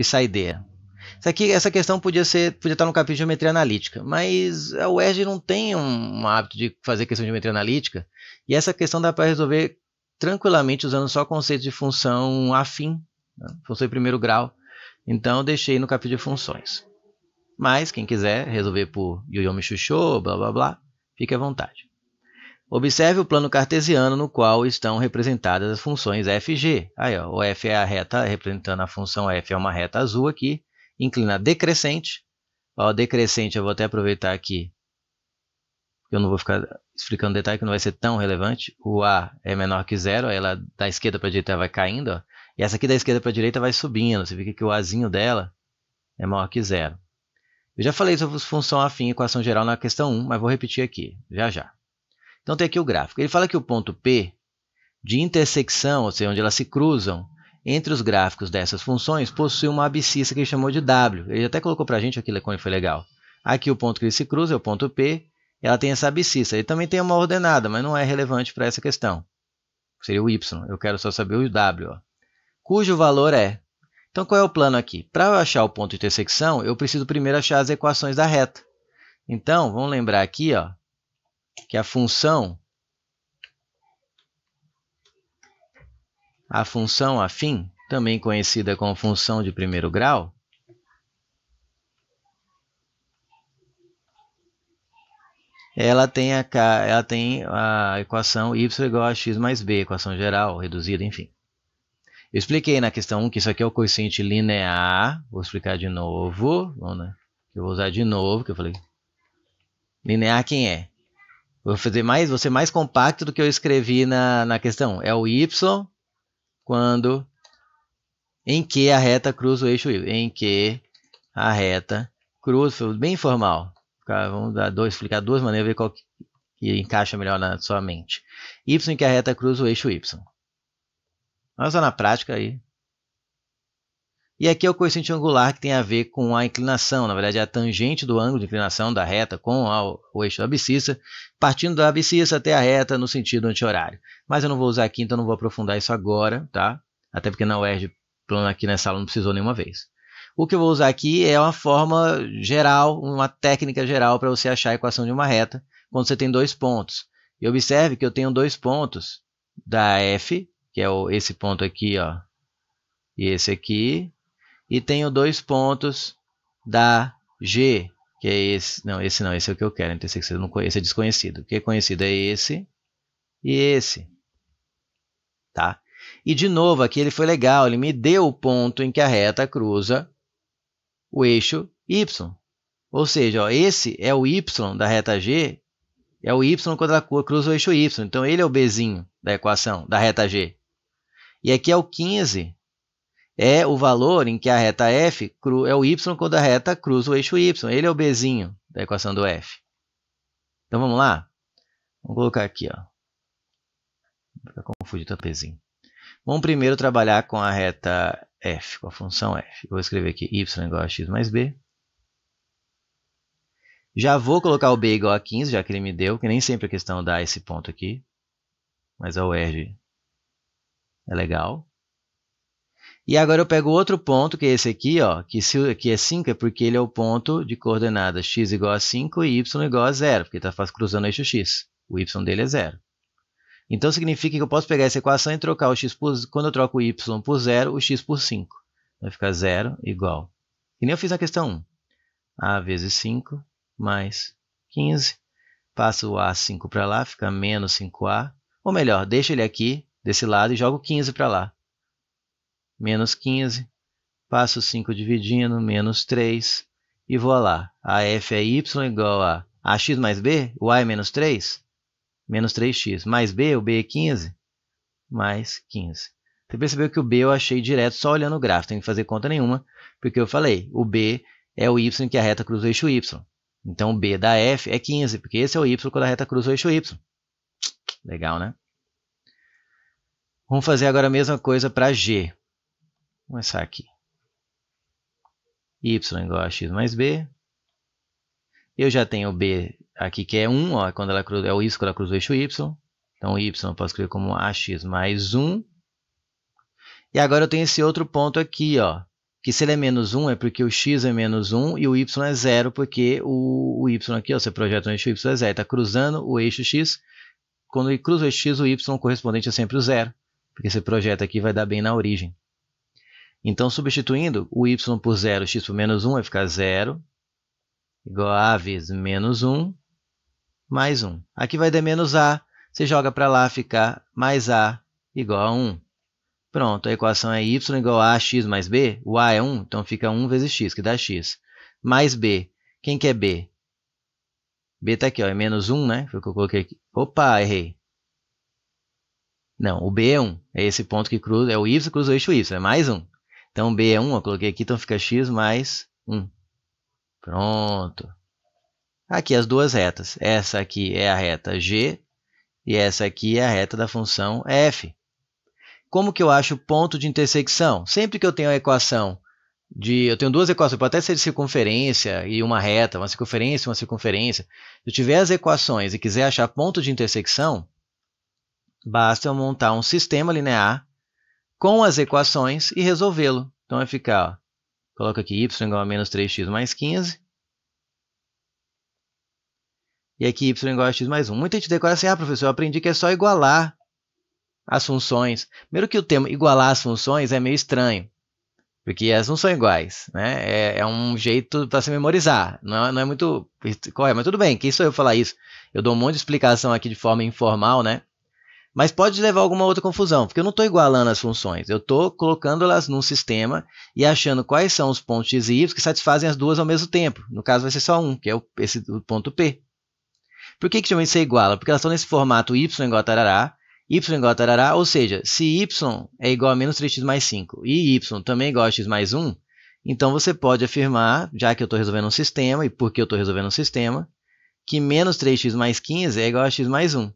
e sai Isso aqui, essa questão podia ser, podia estar no capítulo de geometria analítica, mas a UERJ não tem um, um hábito de fazer questão de geometria analítica, e essa questão dá para resolver tranquilamente usando só conceitos de função afim, né? função de primeiro grau. Então eu deixei no capítulo de funções. Mas quem quiser resolver por Yoyomi Shusho, blá blá blá, fique à vontade. Observe o plano cartesiano no qual estão representadas as funções f e g. Aí, ó, o f é a reta representando a função f, é uma reta azul aqui, inclina decrescente. Ó, decrescente eu vou até aproveitar aqui, eu não vou ficar explicando detalhe que não vai ser tão relevante. O a é menor que zero, ela da esquerda para a direita vai caindo, ó, e essa aqui da esquerda para a direita vai subindo. Você vê que o azinho dela é maior que zero. Eu já falei sobre função afim e equação geral na questão 1, mas vou repetir aqui, já já. Então tem aqui o gráfico. Ele fala que o ponto P de intersecção, ou seja, onde elas se cruzam, entre os gráficos dessas funções, possui uma abscissa que ele chamou de W. Ele até colocou para a gente aqui quando foi legal. Aqui o ponto que ele se cruza é o ponto P, ela tem essa abscissa. Ele também tem uma ordenada, mas não é relevante para essa questão. Seria o Y, eu quero só saber o W, ó. cujo valor é... Então, qual é o plano aqui? Para eu achar o ponto de intersecção, eu preciso primeiro achar as equações da reta. Então, vamos lembrar aqui ó, que a função a função afim, também conhecida como função de primeiro grau, ela tem, a, ela tem a equação y igual a x mais b, equação geral, reduzida, enfim. Eu expliquei na questão 1 que isso aqui é o coeficiente linear, vou explicar de novo, né? eu vou usar de novo, que eu falei. Linear quem é? Vou fazer mais, vou ser mais compacto do que eu escrevi na, na questão. É o Y quando em que a reta cruza o eixo Y. Em que a reta cruza, bem informal. Vamos dar dois, explicar duas maneiras, ver qual que, encaixa melhor na sua mente. Y em que a reta cruza o eixo Y. Mas lá na prática aí e aqui é o coeficiente angular que tem a ver com a inclinação, na verdade é a tangente do ângulo de inclinação da reta com o eixo da abscissa, partindo da abscissa até a reta no sentido anti-horário. Mas eu não vou usar aqui, então não vou aprofundar isso agora, tá? Até porque na UERJ, é plano aqui nessa aula não precisou nenhuma vez. O que eu vou usar aqui é uma forma geral, uma técnica geral para você achar a equação de uma reta quando você tem dois pontos. E observe que eu tenho dois pontos da F, que é esse ponto aqui, ó, e esse aqui, e tenho dois pontos da G, que é esse. Não, esse não, esse é o que eu quero. Intersecção, esse é desconhecido. O que é conhecido é esse e esse. Tá? E de novo, aqui ele foi legal, ele me deu o ponto em que a reta cruza o eixo y. Ou seja, ó, esse é o y da reta G, é o y quando ela cruza o eixo y. Então ele é o bzinho da equação da reta G. E aqui é o 15 é o valor em que a reta f é o y quando a reta cruza o eixo y. Ele é o bzinho da equação do f. Então vamos lá? Vamos colocar aqui. Ó. Fica confundido o bzinho. Vamos primeiro trabalhar com a reta f, com a função f. vou escrever aqui y igual a x mais b. Já vou colocar o b igual a 15, já que ele me deu, que nem sempre a questão dá esse ponto aqui. Mas a UERJ é legal. E agora eu pego outro ponto, que é esse aqui, ó, que, se, aqui é 5, é porque ele é o ponto de coordenada x igual a 5 e y igual a 0, porque está cruzando o eixo x. O y dele é 0. Então significa que eu posso pegar essa equação e trocar o x por. Quando eu troco o y por 0, o x por 5. Vai ficar 0 igual. Que nem eu fiz na questão 1. a vezes 5 mais 15. Passo o a 5 para lá, fica menos 5a. Ou melhor, deixo ele aqui, desse lado, e jogo 15 para lá menos 15, passo 5 dividindo, menos 3, e vou lá. A f é y igual a ax mais b, o a é menos 3, menos 3x, mais b, o b é 15, mais 15. Você percebeu que o B eu achei direto só olhando o gráfico, tem que fazer conta nenhuma, porque eu falei, o B é o Y que a reta cruza o eixo Y. Então o B da F é 15, porque esse é o Y quando a reta cruza o eixo Y. Legal, né? Vamos fazer agora a mesma coisa para G começar aqui. y igual a x mais b. Eu já tenho b aqui que é 1, ó, quando ela cruza, é o y quando ela cruza o eixo y. Então, y eu posso escrever como ax mais 1. E agora eu tenho esse outro ponto aqui, ó, que se ele é menos 1 é porque o x é menos 1 e o y é 0 porque o, o y aqui, ó, você projeta no eixo y é 0, está cruzando o eixo x. Quando ele cruza o eixo x, o y correspondente é sempre o 0, porque você projeta aqui vai dar bem na origem. Então, substituindo o y por 0, x por menos 1 vai ficar 0, igual a vezes menos 1, mais 1. Aqui vai dar menos a, você joga para lá, ficar mais a igual a 1. Pronto, a equação é y igual a x mais b, o a é 1, então fica 1 vezes x, que dá x, mais b. Quem que é b? b está aqui, ó, é menos 1, né? Foi o que eu coloquei aqui. Opa, errei. Não, o b é 1, é esse ponto que cruza, é o y cruza o eixo y, é mais 1. Então B é 1, eu coloquei aqui, então fica x mais 1. Pronto. Aqui as duas retas. Essa aqui é a reta g e essa aqui é a reta da função f. Como que eu acho o ponto de intersecção? Sempre que eu tenho a equação de... Eu tenho duas equações, pode até ser de circunferência e uma reta, uma circunferência e uma circunferência. Se eu tiver as equações e quiser achar ponto de intersecção, basta eu montar um sistema linear com as equações e resolvê-lo. Então vai ficar, ó, coloca aqui y igual a menos 3x mais 15. E aqui y igual a x mais 1. Muita gente decora assim, ah, professor, eu aprendi que é só igualar as funções. Primeiro que o termo igualar as funções é meio estranho, porque elas não são iguais, né? É, é um jeito para se memorizar, não é, não é muito correto, mas tudo bem, quem sou eu falar isso? Eu dou um monte de explicação aqui de forma informal, né? Mas pode levar a alguma outra confusão, porque eu não estou igualando as funções. Eu estou colocando elas num sistema e achando quais são os pontos x e y que satisfazem as duas ao mesmo tempo. No caso, vai ser só um, que é o, esse, o ponto P. Por que, que geralmente você iguala? Porque elas estão nesse formato y igual a tarará, y igual a tarará, ou seja, se y é igual a menos 3x mais 5 e y também é igual a x mais 1, então você pode afirmar, já que eu estou resolvendo um sistema e porque eu estou resolvendo um sistema, que menos 3x mais 15 é igual a x mais 1.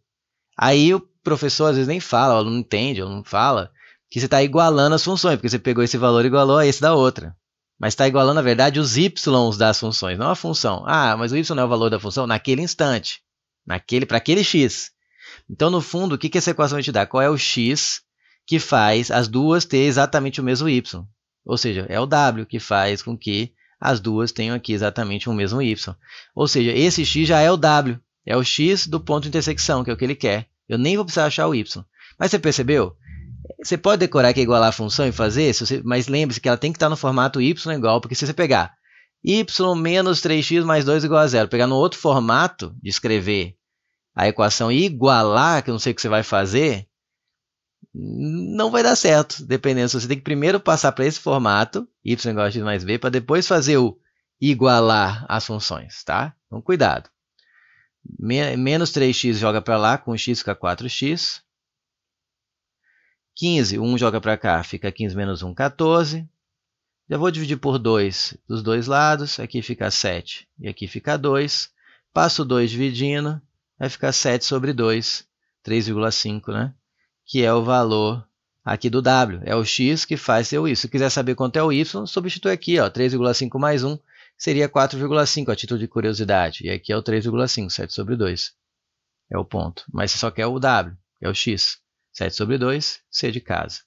Aí eu professor às vezes nem fala, o aluno entende, ou não fala, que você está igualando as funções, porque você pegou esse valor e igualou a esse da outra. Mas está igualando, na verdade, os y das funções, não a função. Ah, mas o y não é o valor da função naquele instante, naquele para aquele x. Então, no fundo, o que, que essa equação te dá? Qual é o x que faz as duas ter exatamente o mesmo y? Ou seja, é o w que faz com que as duas tenham aqui exatamente o mesmo y. Ou seja, esse x já é o w, é o x do ponto de intersecção, que é o que ele quer. Eu nem vou precisar achar o y. Mas você percebeu? Você pode decorar que é igualar a função e fazer, mas lembre-se que ela tem que estar no formato y é igual, porque se você pegar y menos 3x mais 2 igual a zero, pegar no outro formato de escrever a equação e igualar, que eu não sei o que você vai fazer, não vai dar certo, dependendo. Você tem que primeiro passar para esse formato, y igual a x mais b, para depois fazer o igualar as funções, tá? Então, cuidado menos 3x joga para lá, com x fica 4x. 15, 1 joga para cá, fica 15 menos 1, 14. Já vou dividir por 2 dos dois lados, aqui fica 7 e aqui fica 2. Passo 2 dividindo, vai ficar 7 sobre 2, 3,5, né? que é o valor aqui do W. É o x que faz eu y. Se quiser saber quanto é o y, substitui aqui, 3,5 mais 1, seria 4,5 a título de curiosidade. E aqui é o 3,5, 7 sobre 2. É o ponto. Mas você só quer o W, que é o X. 7 sobre 2, C de casa.